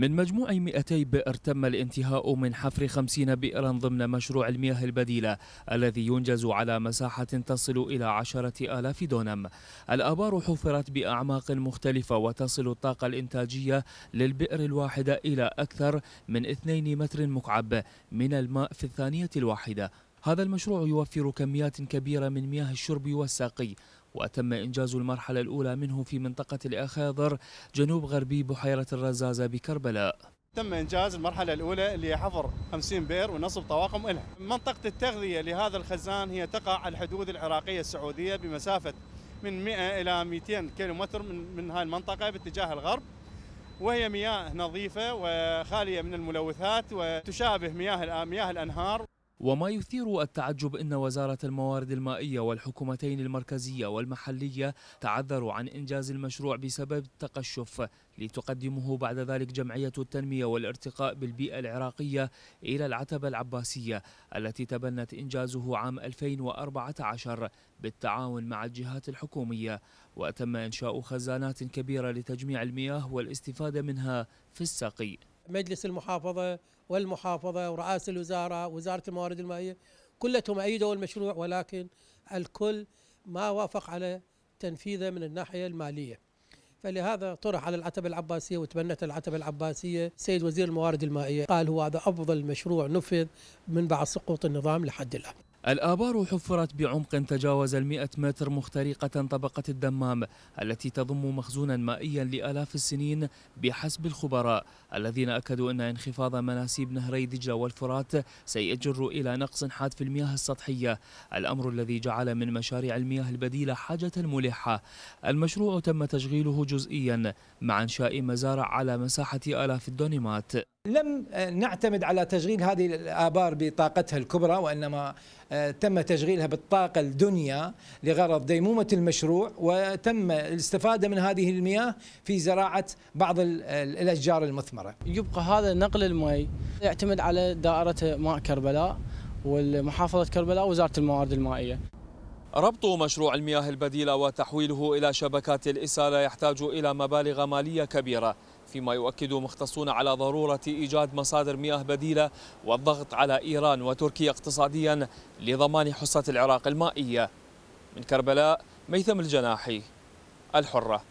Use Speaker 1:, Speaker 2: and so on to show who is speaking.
Speaker 1: من مجموع 200 بئر تم الانتهاء من حفر 50 بئرا ضمن مشروع المياه البديلة الذي ينجز على مساحة تصل إلى 10000 دونم الآبار حفرت بأعماق مختلفة وتصل الطاقة الإنتاجية للبئر الواحدة إلى أكثر من 2 متر مكعب من الماء في الثانية الواحدة هذا المشروع يوفر كميات كبيرة من مياه الشرب والساقي وتم إنجاز المرحلة الأولى منه في منطقة الأخاضر جنوب غربي بحيرة الرزازة بكربلاء
Speaker 2: تم إنجاز المرحلة الأولى اللي هي حفر 50 بئر ونصب طواقم إلها منطقة التغذية لهذا الخزان هي تقع على الحدود العراقية السعودية بمسافة من 100 إلى 200 كيلومتر من, من هاي المنطقة باتجاه الغرب وهي مياه نظيفة وخالية من الملوثات وتشابه مياه مياه الأنهار
Speaker 1: وما يثير التعجب أن وزارة الموارد المائية والحكومتين المركزية والمحلية تعذروا عن إنجاز المشروع بسبب التقشف لتقدمه بعد ذلك جمعية التنمية والارتقاء بالبيئة العراقية إلى العتبة العباسية التي تبنت إنجازه عام 2014 بالتعاون مع الجهات الحكومية وتم إنشاء خزانات كبيرة لتجميع المياه والاستفادة منها في السقي
Speaker 3: مجلس المحافظة والمحافظة ورئاسة الوزارة وزارة الموارد المائية كلتهم أيدوا المشروع ولكن الكل ما وافق على تنفيذه من الناحية المالية فلهذا طرح على العتبة العباسية وتبنت العتبة العباسية سيد وزير الموارد المائية قال هو هذا أفضل مشروع نفذ من بعد سقوط النظام لحد الآن
Speaker 1: الآبار حفرت بعمق تجاوز المئة متر مخترقة طبقة الدمام التي تضم مخزونا مائيا لآلاف السنين بحسب الخبراء الذين أكدوا أن انخفاض مناسيب نهري دجلة والفرات سيجر إلى نقص حاد في المياه السطحية الأمر الذي جعل من مشاريع المياه البديلة حاجة ملحة المشروع تم تشغيله جزئيا مع إنشاء مزارع على مساحة آلاف الدونمات
Speaker 4: لم آه، نعتمد على تشغيل هذه الآبار بطاقتها الكبرى وإنما آه، تم تشغيلها بالطاقة الدنيا لغرض ديمومة المشروع وتم الاستفادة من هذه المياه في زراعة بعض الأشجار المثمرة يبقى هذا نقل المي يعتمد على دائرة ماء كربلاء والمحافظة كربلاء وزارة الموارد المائية
Speaker 1: ربط مشروع المياه البديلة وتحويله إلى شبكات الإسالة يحتاج إلى مبالغ مالية كبيرة فيما يؤكد مختصون على ضرورة إيجاد مصادر مياه بديلة والضغط على إيران وتركيا اقتصاديا لضمان حصة العراق المائية من كربلاء ميثم الجناحي الحرة